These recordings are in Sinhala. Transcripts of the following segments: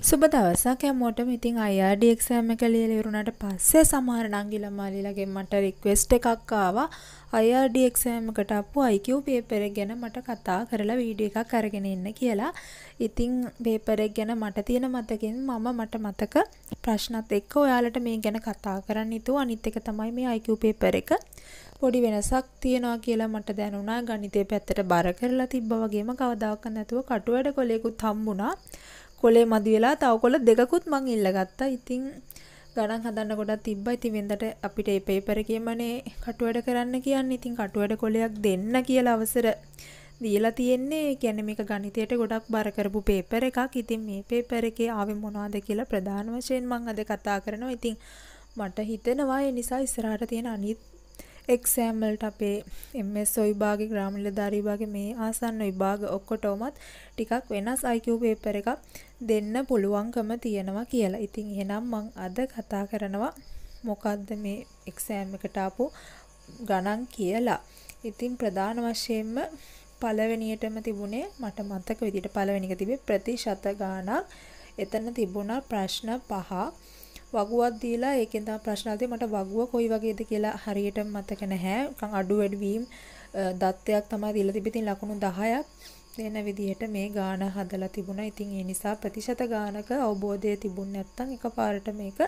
සුබ දවසක් හැමෝටම ඉතින් IRD exam එක ලියලා ඉවරුණාට පස්සේ සමහර නංගිලා මාලිලාගෙන් මට request එකක් ආවා IRD exam එකට ආපු IQ paper එක ගැන මට කතා කරලා වීඩියෝ එකක් අරගෙන ඉන්න කියලා. ඉතින් paper එක ගැන මට තියෙන මතකෙන් මම මට මතක ප්‍රශ්නත් එක්ක ඔයාලට මේ ගැන කතා කරන්න හිතුව අනිත් එක තමයි මේ IQ paper එක. පොඩි වෙනසක් තියෙනවා කියලා මට දැනුණා ගණිතය පැත්තට බර කරලා තිබ්බා වගේම කවදාකවත් නැතුව කටුවැඩ කොලේකුත් හම්බුණා. කොලේ මදි වෙලා තව කොළ දෙකකුත් මං ඉල්ලගත්තා. ඉතින් ගණන් හදන්න ගොඩක් තිබ්බා. ඉතින් වෙන්දට අපිට මේ পেපර් එකේමනේ කටුවැඩ කරන්න කියන්නේ. ඉතින් කටුවැඩ කොලයක් දෙන්න කියලා අවසර දීලා තියෙන්නේ. කියන්නේ මේක ගණිතයට ගොඩක් බර කරපු পেපර් එකක්. ඉතින් මේ পেපර් එකේ ආවේ මොනවද කියලා ප්‍රධාන වශයෙන් මං අද කතා කරනවා. ඉතින් මට හිතෙනවා ඒ නිසා ඉස්සරහට තියෙන අනිත් එක්සෑම්වලට අපේ MS විභාගේ ග්‍රාමීණ නිලධාරී විභාගේ මේ ආසන්න විභාග ඔක්කොටමත් ටිකක් වෙනස් IQ paper එකක් දෙන්න පුළුවන්කම තියෙනවා කියලා. ඉතින් එහෙනම් මම අද කතා කරනවා මොකද්ද මේ එක්සෑම් එකට ආපු ගණන් කියලා. ඉතින් ප්‍රධාන වශයෙන්ම පළවෙනියටම තිබුණේ මට මතක විදිහට පළවෙනි එක තිබේ ප්‍රතිශත ගාණක්. එතන තිබුණා ප්‍රශ්න පහ. වගුවක් දීලා ඒකෙන් තමයි ප්‍රශ්නාවලිය මට වගුව කොයි වගේද කියලා හරියට මතක නැහැ. නිකන් අඩු වැඩි වීම දත්තයක් තමයි දීලා තිබෙන්නේ. ඉතින් ලකුණු 10ක් දෙන විදිහට මේ ගාන හදලා තිබුණා. ඉතින් ඒ නිසා ප්‍රතිශත ගානක අවබෝධය තිබුණ නැත්නම් එකපාරට මේක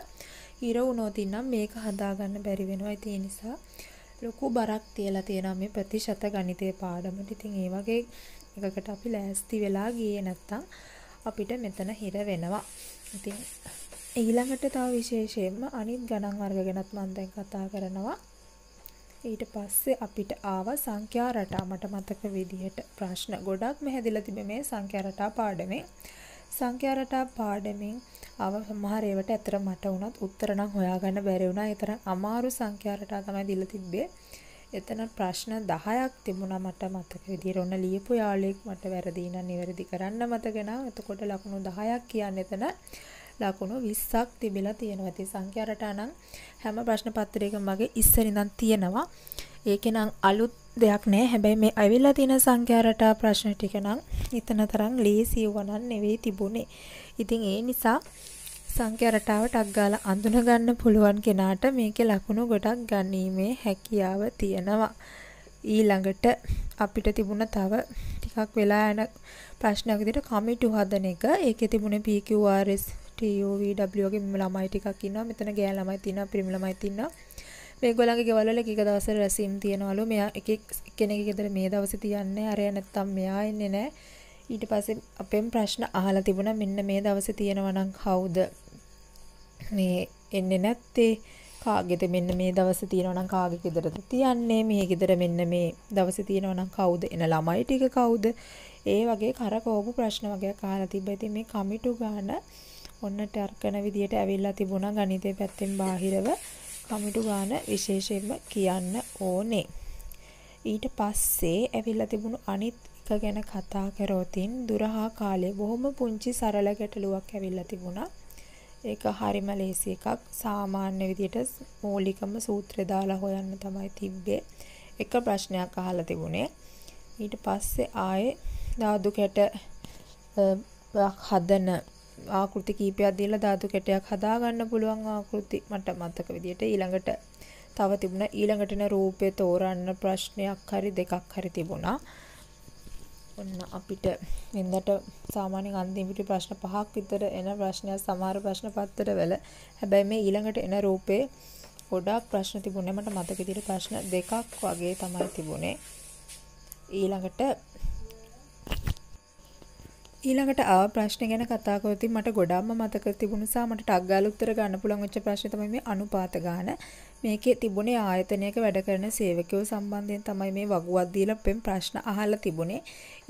ඉර වුණොත් නම් මේක හදාගන්න බැරි වෙනවා. ඉතින් ඒ නිසා ලොකු බරක් තියලා තියෙනවා මේ ප්‍රතිශත ගණිතයේ පාඩමට. ඉතින් ඒ වගේ එකකට අපි ලෑස්ති වෙලා ගියේ නැත්තම් අපිට මෙතන හිර වෙනවා. ඉතින් ඊළඟට තව විශේෂයෙන්ම අනිත් ගණන් වර්ග ගැනත් මම දැන් කතා කරනවා. ඊට පස්සේ අපිට ආව සංඛ්‍යා රටා මට මතක විදිහට ප්‍රශ්න ගොඩක්ම හැදිලා තිබෙ මේ සංඛ්‍යා රටා පාඩමෙන් සංඛ්‍යා රටා පාඩමෙන් ආව සමහර ඒවට ඇතර මට වුණත් උත්තර නම් හොයාගන්න බැරි වුණා ඒ තරම් අමාරු සංඛ්‍යා රටා තමයි දීලා තිබ්බේ එතන ප්‍රශ්න 10ක් තිබුණා මට මතක විදිහට ඔන්න ලියපු යාළුවෙක් මට වැරදි නම් නිවැරදි කරන්න මතක එතකොට ලකුණු 10ක් කියන්නේ එතන ලකුණු 20ක් තිබිලා තියෙනවා. ඉතින් සංඛ්‍යා රටා නම් හැම ප්‍රශ්න පත්‍රයකම මගේ ඉස්සර ඉඳන් තියෙනවා. ඒකේ නම් අලුත් දෙයක් නෑ. හැබැයි මේ අවිලා තියෙන සංඛ්‍යා රටා ප්‍රශ්න ටික නම් ඉතන තරම් ලේසි වුණා නෙවෙයි තිබුණේ. ඉතින් ඒ නිසා සංඛ්‍යා රටාවට අග්ගාලා අඳුන ගන්න පුළුවන් කෙනාට මේකේ ලකුණු ගොඩක් ගන්නීමේ හැකියාව තියෙනවා. ඊළඟට අපිට තිබුණ තව ටිකක් වෙලා යන ප්‍රශ්නයක් විදිහට කමිටු හදන එක ඒකේ තිබුණේ PQRS TUVW වගේ ළමයි ටිකක් ඉන්නවා. මෙතන ගෑන් ළමයි තියෙනවා, පිරිමි ළමයි තියෙනවා. මේගොල්ලන්ගේ ගෙවල් වල එක දවසට රැසීම් තියනවලු. මෙයා එක කෙනෙක්ගේ ගෙදර මේ දවසේ තියන්නේ. අරය නැත්තම් මෙයා එන්නේ නැහැ. ඊට පස්සේ අපෙන් ප්‍රශ්න අහලා තිබුණා මෙන්න මේ දවසේ තියෙනවා නම් කවුද මේ එන්නේ නැත්තේ? කාගෙද මෙන්න මේ දවසේ තියෙනවා නම් කාගේ ගෙදරද තියන්නේ මේ ගෙදර මෙන්න මේ දවසේ තියෙනවා නම් කවුද එන ළමයි ටික කවුද ඒ වගේ කරකෝපු ප්‍රශ්න වගේ අහලා තිබ්බා. ඉතින් මේ කමිටු ගාන ඔන්න ටර්කන විදියට ඇවිල්ලා තිබුණා ගණිතය පැත්තෙන් බාහිරව කමිටු ගාන විශේෂයෙන්ම කියන්න ඕනේ. ඊට පස්සේ ඇවිල්ලා තිබුණු අනිත් එක ගැන කතා කරොතින් දුරහා කාලේ බොහොම පුංචි සරල ගැටලුවක් ඇවිල්ලා තිබුණා. ඒක හරිම ලේසි එකක් සාමාන්‍ය විදිහට මූලිකම සූත්‍රය දාලා හොයන්න තමයි තිබ්බේ එක ප්‍රශ්නයක් අහලා තිබුණේ ඊට පස්සේ ආයේ ධාතු කැට හදන ආකෘති කීපයක් දීලා ධාතු කැටයක් හදාගන්න පුළුවන් ආකෘති මට මතක විදියට ඊළඟට තව තිබුණා ඊළඟටන රූපය තෝරන්න ප්‍රශ්නයක් හරි දෙකක් හරි තිබුණා. ඔන්න අපිට වෙනදට සාමාන්‍යයෙන් අන්තිමට ප්‍රශ්න පහක් විතර එන ප්‍රශ්නයක් සමහර ප්‍රශ්න පත්තරවල හැබැයි මේ ඊළඟට එන රූපේ ගොඩාක් ප්‍රශ්න තිබුණේ මට මතක විදිහට ප්‍රශ්න දෙකක් වගේ තමයි තිබුණේ ඊළඟට ඊළඟට ආව ප්‍රශ්න ගැන කතා කරද්දී මට ගොඩාක්ම මතක තිබුණ නිසා මට ටක් ගාලා උත්තර ගන්න පුළුවන් වෙච්ච ප්‍රශ්නේ තමයි මේ අනුපාත ගාන. මේකේ තිබුණේ ආයතනයක වැඩ කරන සේවකයෝ සම්බන්ධයෙන් තමයි මේ වගුවක් දීලා පෙම් ප්‍රශ්න අහලා තිබුණේ.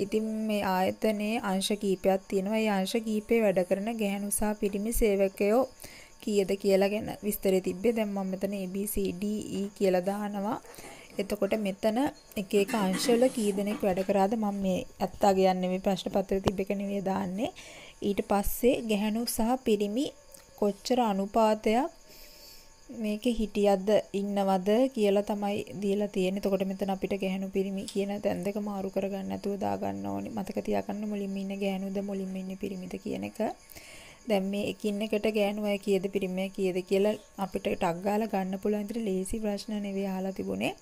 ඉතින් මේ ආයතනයේ අංශ කීපයක් තියෙනවා. ඒ අංශ කීපේ වැඩ කරන ගැහැණු සහ පිරිමි සේවකයෝ කීයද කියලා ගැන විස්තරය තිබ්බේ. දැන් මම මෙතන ABCDE කියලා දානවා. එතකොට මෙතන එක එක අංශවල කී දෙනෙක් වැඩ කරාද මම මේ ඇත්තා කියන්නේ මේ ප්‍රශ්න පත්‍රයේ තිබෙක නෙවෙයි දාන්නේ. ඊට පස්සේ ගැහණු සහ පිරිමි කොච්චර අනුපාතයක් මේකේ හිටියද්ද ඉන්නවද කියලා තමයි දීලා තියෙන්නේ. එතකොට මෙතන අපිට ගැහණු පිරිමි කියන තැන් දෙක මාරු කරගන්න නැතුව දාගන්න ඕනේ. මතක තියාගන්න මුලින්ම ඉන්න ගැහණුද මුලින්ම ඉන්න පිරිමිද කියන එක. දැන් මේ එකින් එකට ගැහණු අය කීයද පිරිමි අය කීයද කියලා අපිට ටක් ගාලා ගන්න පුළුවන් විතර ලේසි ප්‍රශ්න නෙවෙයි අහලා තිබුණේ.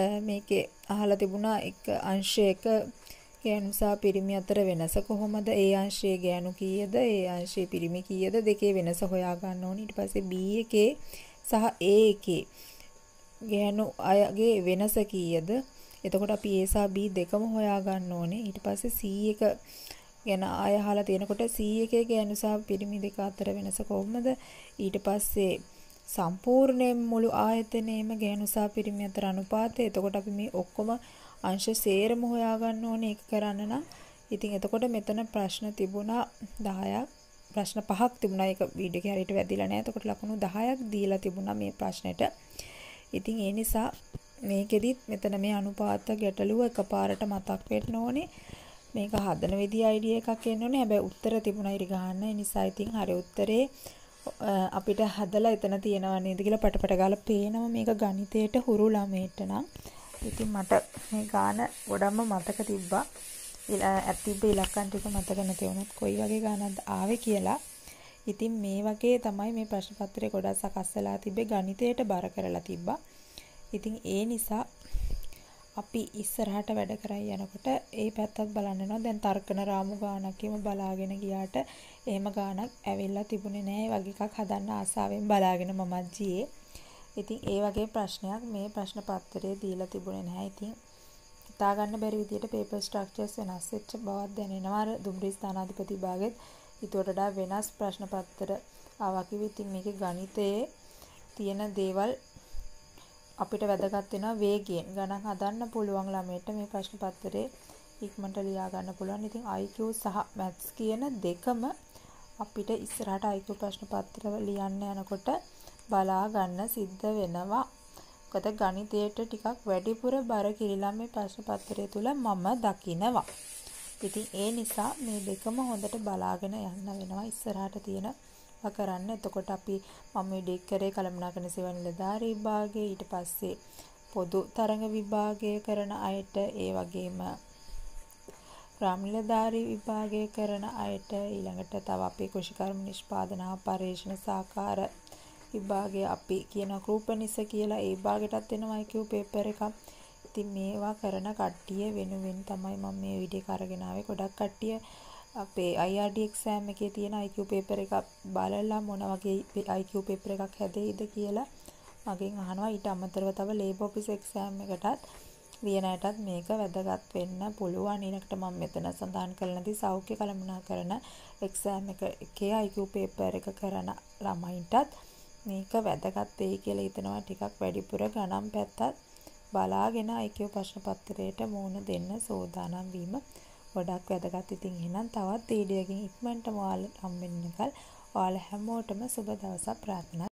මේකේ අහලා තිබුණා එක අංශයක ගෑනු සහ පිරිමි අතර වෙනස කොහොමද? ඒ අංශයේ ගෑනු කීයද? ඒ අංශයේ පිරිමි කීයද? දෙකේ වෙනස හොයා ගන්න ඕනේ. ඊට පස්සේ B එකේ සහ A එකේ ගෑනු අයගේ වෙනස කීයද? එතකොට අපි A සහ B දෙකම හොයා ගන්න ඕනේ. ඊට පස්සේ C එක ගැන ආය අහලා තියෙනකොට C එකේ ගෑනු සහ පිරිමි දෙක අතර වෙනස කොහොමද? ඊට පස්සේ සම්පූර්ණයෙන් මුළු ආයතනයේම ගෑනුසා පිරිමි අතර අනුපාතය. එතකොට අපි මේ ඔක්කොම අංශ සේරම හොයාගන්න ඕනේ ඒක කරන්න නම්. ඉතින් එතකොට මෙතන ප්‍රශ්න තිබුණා 10ක් ප්‍රශ්න පහක් තිබුණා. ඒක වීඩියෝ එකේ හරියට වැදිලා නැහැ. එතකොට ලකුණු 10ක් දීලා තිබුණා මේ ප්‍රශ්නෙට. ඉතින් ඒ නිසා මේකෙදිත් මෙතන මේ අනුපාත ගැටලුව එකපාරට මතක් වෙන්න ඕනේ. මේක හදන විදි අයිඩිය එකක් එන්න ඕනේ. හැබැයි උත්තර තිබුණා ඉරි ගන්න. ඒ නිසා ඉතින් හරි උත්තරේ අපිට හදලා එතන තියෙනවා නේද කියලා පටපට ගාලා පේනම මේක ගණිතයට හුරු ළමයට නම්. ඉතින් මට මේ ගාන ගොඩක්ම මතක තිබ්බා. ඇතිබ්බ ඉලක්කම් ටික මතක නැති වුණත් කොයි වගේ ගානක්ද ආවේ කියලා. ඉතින් මේ වගේ තමයි මේ ප්‍රශ්න පත්‍රය ගොඩක් සකස් වෙලා තිබ්බේ ගණිතයට බර කරලා තිබ්බා. ඉතින් ඒ නිසා අපි ඉස්සරහට වැඩ කරයි යනකොට ඒ පැත්තත් බලන්න යනවා. දැන් තර්කන රාමු ගානකෙම බලාගෙන ගියාට එහෙම ගානක් ඇවිල්ලා තිබුණේ නැහැ. වගේ එකක් හදන්න ආසාවෙන් බලාගෙන මමත් ජීයේ. ඉතින් ඒ වගේ ප්‍රශ්නයක් මේ ප්‍රශ්න පත්‍රයේ දීලා තිබුණේ නැහැ. ඉතින් හිතා ගන්න බැරි විදියට පේපර් ස්ට්‍රක්චර්ස් වෙනස් වෙච්ච බවක් දැනෙනවා. අර දුම්රිය ස්ථානාධිපති භාගෙත් ඊට වඩා වෙනස් ප්‍රශ්න පත්‍ර ආවා කිව්ව. ඉතින් මේකේ ගණිතයේ තියෙන දේවල් අපිට වැදගත් වෙනවා වේගයෙන්. ගණන් හදන්න පුළුවන් ළමයට මේ ප්‍රශ්න පත්‍රයේ ඉක්මනට ලියා ගන්න පුළුවන්. ඉතින් IQ සහ maths කියන දෙකම අපිට ඉස්සරහට IQ ප්‍රශ්න පත්‍ර ලියන්න යනකොට බලා ගන්න සිද්ධ වෙනවා. මොකද ගණිතයට ටිකක් වැඩිපුර බර කිරිලා මේ ප්‍රශ්න පත්‍රය තුල මම දකිනවා. ඉතින් ඒ නිසා මේ දෙකම හොඳට බලාගෙන යන්න වෙනවා ඉස්සරහට තියෙන කතා කරන්න. එතකොට අපි මම ඉඩේ කරේ කළමනාකරණ සේවා නිලධාරී විභාගය ඊට පස්සේ පොදු තරඟ විභාගය කරන අයට ඒ වගේම ග්‍රාමීණධාරී විභාගය කරන අයට ඊළඟට තව අපේ කෘෂිකර්ම නිෂ්පාදන පර්යේෂණ සාකාර විභාගය අපි කියන රූපනිස කියලා ඒ භාගයටත් එනවා IQ paper එකක්. ඉතින් මේවා කරන කට්ටිය වෙනුවෙන් තමයි මම මේ වීඩියෝ කරගෙන ආවේ. ගොඩක් කට්ටිය අපේ IRD exam එකේ තියෙන IQ paper එක බලලා මොන වගේ IQ paper එකක් හැදෙයිද කියලා මගෙන් අහනවා ඊට අමතරව තව ලේබර් ඔෆිස් exam එකටත් වියනටත් මේක වැදගත් වෙන්න පුළුවන් ඊනකට මම මෙතන සඳහන් කරන දි සෞඛ්‍ය කළමනාකරන exam එක එකේ IQ paper එක කරන ළමයින්ටත් මේක වැදගත් වෙයි කියලා හිතනවා ටිකක් වැඩිපුර ගණන් පැත්තත් බලාගෙන IQ ප්‍රශ්න පත්‍රයට මුහුණ දෙන්න සෝදානම් වීම ගොඩක් වැදගත්. ඉතින් එහෙනම් තවත් වීඩියෝ එකකින් ඉක්මනටම ඔයාලට හම්බ වෙනකල් ඔයාලා හැමෝටම සුබ දවසක් ප්‍රාර්ථනා